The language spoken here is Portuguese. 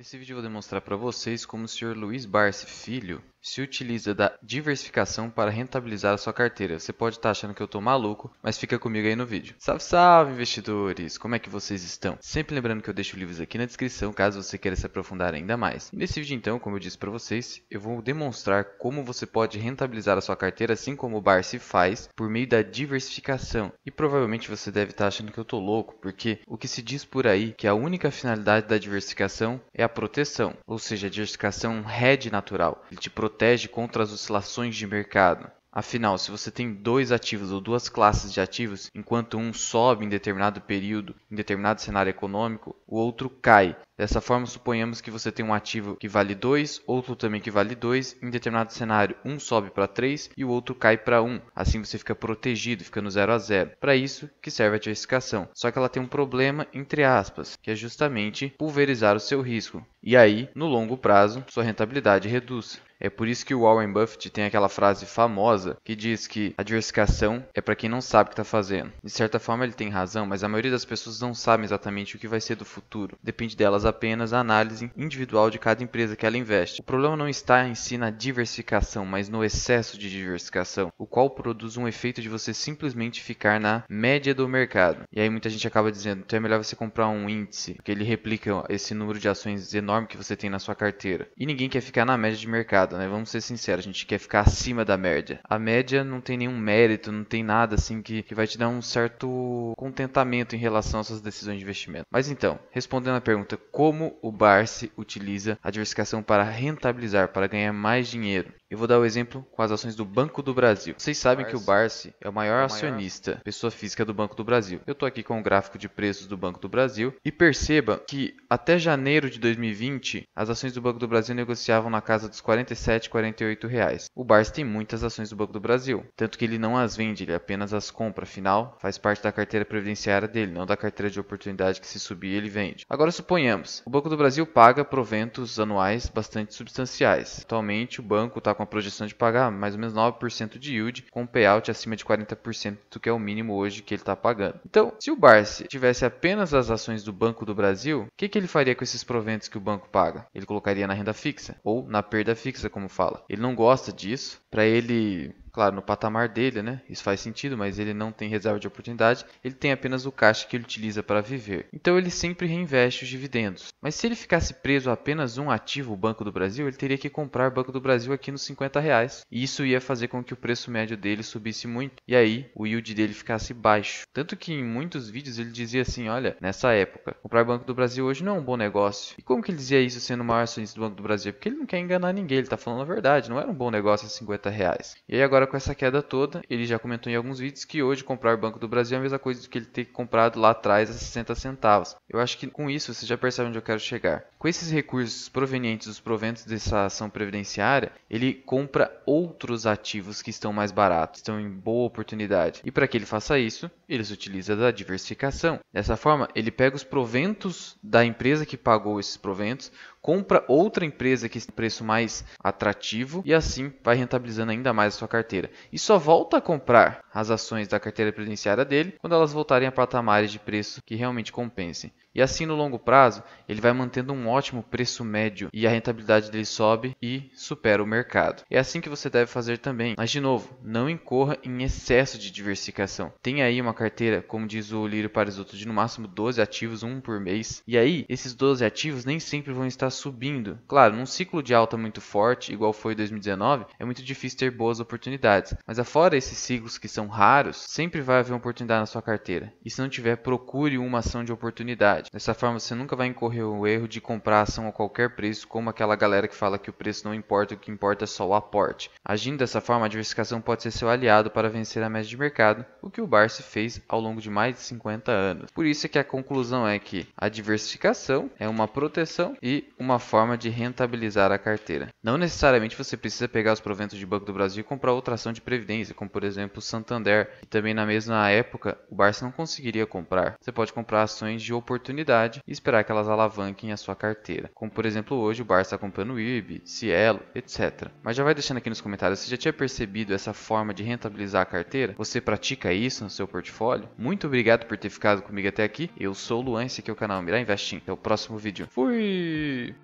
Nesse vídeo eu vou demonstrar para vocês como o Sr. Luiz Barce Filho se utiliza da diversificação para rentabilizar a sua carteira. Você pode estar tá achando que eu estou maluco, mas fica comigo aí no vídeo. Salve, salve, investidores! Como é que vocês estão? Sempre lembrando que eu deixo livros aqui na descrição, caso você queira se aprofundar ainda mais. Nesse vídeo então, como eu disse para vocês, eu vou demonstrar como você pode rentabilizar a sua carteira, assim como o Barsi faz, por meio da diversificação. E provavelmente você deve estar tá achando que eu estou louco, porque o que se diz por aí que a única finalidade da diversificação é a proteção, ou seja, a diversificação head natural. Ele te protege protege contra as oscilações de mercado. Afinal, se você tem dois ativos ou duas classes de ativos, enquanto um sobe em determinado período, em determinado cenário econômico, o outro cai. Dessa forma, suponhamos que você tem um ativo que vale 2, outro também que vale 2, em determinado cenário, um sobe para 3 e o outro cai para 1. Um. Assim você fica protegido, ficando 0 a 0. Para isso que serve a diversificação. Só que ela tem um problema, entre aspas, que é justamente pulverizar o seu risco. E aí, no longo prazo, sua rentabilidade reduz. É por isso que o Warren Buffett tem aquela frase famosa que diz que a diversificação é para quem não sabe o que está fazendo. De certa forma, ele tem razão, mas a maioria das pessoas não sabe exatamente o que vai ser do futuro. Depende delas apenas a análise individual de cada empresa que ela investe. O problema não está em si na diversificação, mas no excesso de diversificação, o qual produz um efeito de você simplesmente ficar na média do mercado. E aí muita gente acaba dizendo, então é melhor você comprar um índice, porque ele replica esse número de ações enorme que você tem na sua carteira. E ninguém quer ficar na média de mercado né? Vamos ser sinceros, a gente quer ficar acima da média. A média não tem nenhum mérito, não tem nada assim que, que vai te dar um certo contentamento em relação às suas decisões de investimento. Mas então, respondendo à pergunta como o Barsi utiliza a diversificação para rentabilizar, para ganhar mais dinheiro. Eu vou dar o exemplo com as ações do Banco do Brasil. Vocês sabem que o Barsi é, é o maior acionista, pessoa física do Banco do Brasil. Eu estou aqui com o um gráfico de preços do Banco do Brasil e perceba que até janeiro de 2020 as ações do Banco do Brasil negociavam na casa dos 47, 48 reais. O Barsi tem muitas ações do Banco do Brasil, tanto que ele não as vende, ele apenas as compra. Afinal, faz parte da carteira previdenciária dele, não da carteira de oportunidade que se subir ele vende. Agora suponhamos, o Banco do Brasil paga proventos anuais bastante substanciais. Atualmente o banco está com a projeção de pagar mais ou menos 9% de yield, com um payout acima de 40%, que é o mínimo hoje que ele está pagando. Então, se o Barsi tivesse apenas as ações do Banco do Brasil, o que, que ele faria com esses proventos que o banco paga? Ele colocaria na renda fixa ou na perda fixa, como fala. Ele não gosta disso. Para ele Claro, no patamar dele, né? Isso faz sentido, mas ele não tem reserva de oportunidade, ele tem apenas o caixa que ele utiliza para viver. Então ele sempre reinveste os dividendos. Mas se ele ficasse preso a apenas um ativo, o Banco do Brasil, ele teria que comprar Banco do Brasil aqui nos 50 reais. E isso ia fazer com que o preço médio dele subisse muito e aí o yield dele ficasse baixo. Tanto que em muitos vídeos ele dizia assim: olha, nessa época, comprar Banco do Brasil hoje não é um bom negócio. E como que ele dizia isso sendo o maior do Banco do Brasil? Porque ele não quer enganar ninguém, ele está falando a verdade, não era um bom negócio a 50 reais. E aí agora agora com essa queda toda, ele já comentou em alguns vídeos que hoje comprar Banco do Brasil é a mesma coisa do que ele ter comprado lá atrás a 60 centavos. Eu acho que com isso você já percebe onde eu quero chegar. Com esses recursos provenientes dos proventos dessa ação previdenciária, ele compra outros ativos que estão mais baratos, estão em boa oportunidade. E para que ele faça isso, ele se utiliza da diversificação. Dessa forma, ele pega os proventos da empresa que pagou esses proventos, compra outra empresa que tem preço mais atrativo e assim vai rentabilizando ainda mais a sua carteira carteira e só volta a comprar as ações da carteira previdenciária dele quando elas voltarem a patamares de preço que realmente compensem. E assim, no longo prazo, ele vai mantendo um ótimo preço médio e a rentabilidade dele sobe e supera o mercado. É assim que você deve fazer também. Mas, de novo, não incorra em excesso de diversificação. Tenha aí uma carteira, como diz o Lírio Parisotto, de no máximo 12 ativos, um por mês. E aí, esses 12 ativos nem sempre vão estar subindo. Claro, num ciclo de alta muito forte, igual foi 2019, é muito difícil ter boas oportunidades. Mas afora esses ciclos que são são raros, sempre vai haver uma oportunidade na sua carteira. E se não tiver, procure uma ação de oportunidade. Dessa forma, você nunca vai incorrer o erro de comprar ação a qualquer preço, como aquela galera que fala que o preço não importa, o que importa é só o aporte. Agindo dessa forma, a diversificação pode ser seu aliado para vencer a média de mercado, o que o Barsi fez ao longo de mais de 50 anos. Por isso é que a conclusão é que a diversificação é uma proteção e uma forma de rentabilizar a carteira. Não necessariamente você precisa pegar os proventos de Banco do Brasil e comprar outra ação de previdência, como por exemplo o Santander Santander. E também na mesma época, o Barça não conseguiria comprar. Você pode comprar ações de oportunidade e esperar que elas alavanquem a sua carteira. Como por exemplo hoje o Barça tá comprando o IRB, Cielo, etc. Mas já vai deixando aqui nos comentários se já tinha percebido essa forma de rentabilizar a carteira. Você pratica isso no seu portfólio? Muito obrigado por ter ficado comigo até aqui. Eu sou o Luan, esse aqui é o canal Mirar Investing. Até o próximo vídeo. Fui!